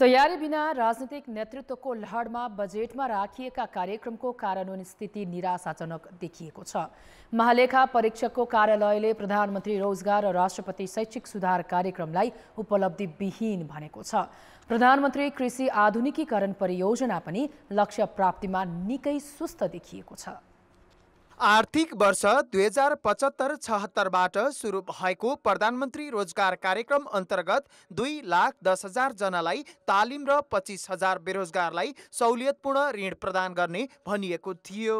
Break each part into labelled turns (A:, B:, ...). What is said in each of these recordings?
A: तयारी बिना राजनीतिक नेतृत्वको लहरमा बजेटमा राखिएका कार्यक्रमको कार्यान्वयन स्थिति निराशाजनक देखिएको छ महालेखा परीक्षकको कार्यालयले प्रधानमन्त्री रोजगार र राष्ट्रपति शैक्षिक सुधार कार्यक्रमलाई उपलब्धिविहीन भनेको छ प्रधानमन्त्री कृषि आधुनिकीकरण परियोजना पनि लक्ष्य प्राप्तिमा निकै सुस्त देखिएको छ
B: आर्थिक वर्ष दुई हजार पचहत्तर छहत्तरबाट सुरु भएको प्रधानमन्त्री रोजगार कार्यक्रम अन्तर्गत दुई लाख दस हजार जनालाई तालिम र पच्चिस हजार बेरोजगारलाई सहुलियतपूर्ण ऋण प्रदान गर्ने भनिएको थियो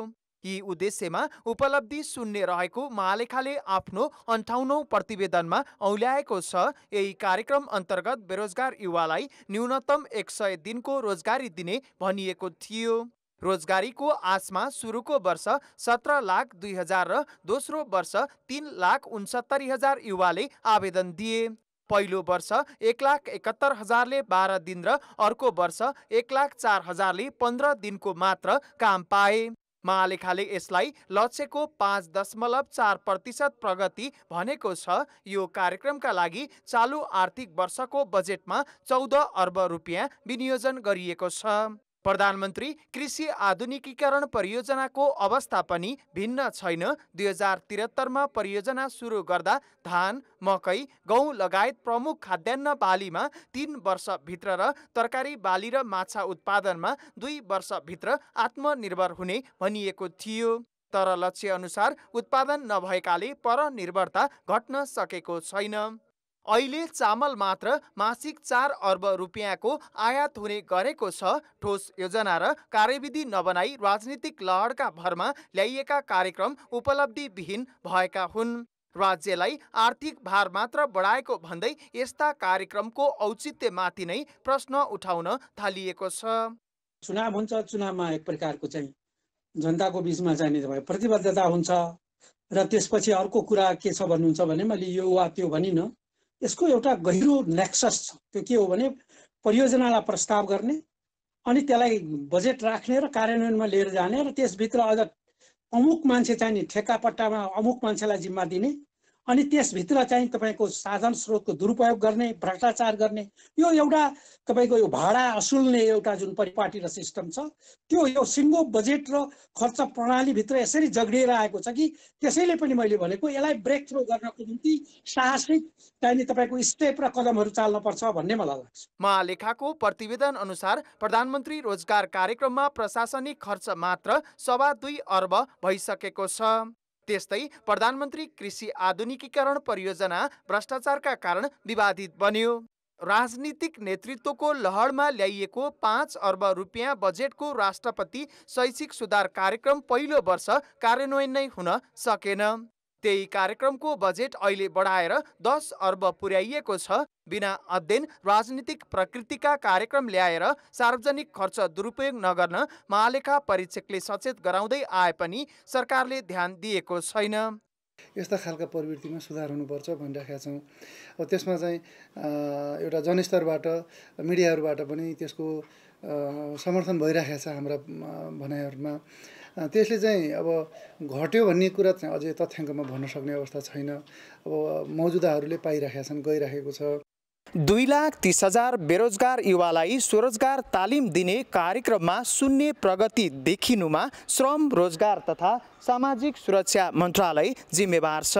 B: यी उद्देश्यमा उपलब्धि शून्य रहेको महालेखाले आफ्नो अन्ठाउनौ प्रतिवेदनमा औल्याएको छ यही कार्यक्रम अन्तर्गत बेरोजगार युवालाई न्यूनतम एक सय दिनको रोजगारी दिने भनिएको थियो रोजगारीको आशमा सुरुको वर्ष सत्र लाख दुई हजार र दोस्रो वर्ष तिन लाख उन्सत्तरी हजार युवाले आवेदन दिए पहिलो वर्ष एक लाख एकहत्तर हजारले बाह्र दिन र अर्को वर्ष एक लाख चार हजारले पन्ध्र दिनको मात्र काम पाए महालेखाले यसलाई लक्ष्यको पाँच दशमलव चार प्रतिशत प्रगति भनेको छ यो कार्यक्रमका लागि चालु आर्थिक वर्षको बजेटमा चौध अर्ब रुपियाँ विनियोजन गरिएको छ प्रधानमन्त्री कृषि आधुनिकीकरण परियोजनाको अवस्था पनि भिन्न छैन दुई हजार त्रिहत्तरमा परियोजना सुरु गर्दा धान मकै गहुँ लगायत प्रमुख खाद्यान्न बालीमा तिन वर्षभित्र र तरकारी बाली र माछा उत्पादनमा दुई वर्षभित्र आत्मनिर्भर हुने भनिएको थियो तर लक्ष्य अनुसार उत्पादन नभएकाले परनिर्भरता घट्न सकेको छैन अहिले चामल मात्र मासिक चार अर्ब रुपियाँको आयात हुने गरेको छ ठोस योजना र कार्यविधि नबनाई राजनीतिक लहरका भरमा ल्याइएका कार्यक्रम उपलब्धिविहीन भएका हुन् राज्यलाई आर्थिक भार मात्र बढाएको भन्दै यस्ता कार्यक्रमको औचित्यमाथि नै प्रश्न
A: उठाउन थालिएको छ चुनाव हुन्छ चुनावमा एक प्रकारको चाहिँ जनताको बिचमा चाहिँ प्रतिबद्धता हुन्छ र त्यसपछि अर्को कुरा के छ भन्नुहुन्छ भने मैले यो वा त्यो भनिनँ यसको एउटा गहिरो नेक्सस छ त्यो के हो भने परियोजनालाई प्रस्ताव गर्ने अनि त्यसलाई बजेट राख्ने र कार्यान्वयनमा लिएर जाने र त्यसभित्र अझ अमुक मान्छे नि ठेक्कापट्टामा अमुक मान्छेलाई जिम्मा दिने अनि त्यसभित्र चाहिँ तपाईँको साधन स्रोतको दुरुपयोग गर्ने भ्रष्टाचार गर्ने यो एउटा तपाईँको यो भाडा असुल्ने एउटा जुन परिपाटी र सिस्टम छ त्यो यो सिङ्गो बजेट र खर्च प्रणालीभित्र यसरी जगडिएर आएको छ कि त्यसैले पनि मैले भनेको यसलाई ब्रेक थ्रो गर्नको निम्ति साहसिक चाहिने तपाईँको स्टेप र कदमहरू चाल्नुपर्छ भन्ने मलाई लाग्छ
B: महालेखाको प्रतिवेदन अनुसार प्रधानमन्त्री रोजगार कार्यक्रममा प्रशासनिक खर्च मात्र सवा दुई अर्ब भइसकेको छ त्यस्तै प्रधानमन्त्री कृषि आधुनिकीकरण परियोजना भ्रष्टाचारका कारण विवादित बन्यो राजनीतिक नेतृत्वको लहरमा ल्याइएको पाँच अर्ब रुपियाँ बजेटको राष्ट्रपति शैक्षिक सुधार कार्यक्रम पहिलो वर्ष कार्यान्वयन नै हुन सकेन त्यही कार्यक्रमको बजेट अहिले बढाएर दस अर्ब पुर्याइएको छ बिना अध्ययन राजनीतिक प्रकृतिका कार्यक्रम ल्याएर सार्वजनिक खर्च दुरुपयोग नगर्न महालेखा परीक्षकले सचेत गराउँदै आए पनि सरकारले ध्यान दिएको छैन
C: यस्ता खालका प्रवृत्तिमा सुधार हुनुपर्छ भनिराखेका छौँ अब त्यसमा चाहिँ एउटा जनस्तरबाट मिडियाहरूबाट पनि त्यसको समर्थन भइराखेको छ हाम्रा भनाइहरूमा त्यसले चाहिँ अब घट्यो भन्ने कुरा चाहिँ अझै तथ्याङ्कमा भन्न सक्ने अवस्था छैन अब मौजुदाहरूले पाइराखेका छन् गइराखेको छ
B: दुई लाख तिस हजार बेरोजगार युवालाई स्वरोजगार तालिम दिने कार्यक्रममा शून्य प्रगति देखिनुमा श्रम रोजगार तथा सामाजिक सुरक्षा मन्त्रालय जिम्मेवार छ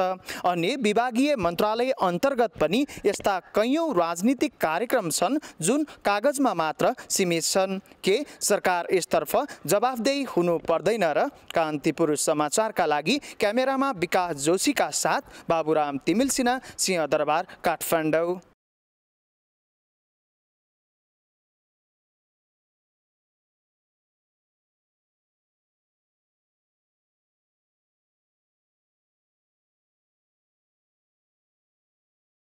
B: अन्य विभागीय मन्त्रालय अन्तर्गत पनि यस्ता कैयौँ राजनीतिक कार्यक्रम छन् जुन कागजमा मात्र सीमित छन् के सरकार यसतर्फ जवाफदेही हुनु पर्दैन र कान्तिपुर समाचारका लागि क्यामेरामा विकास जोशीका साथ बाबुराम तिमिल सिन्हा सिंहदरबार काठमाडौँ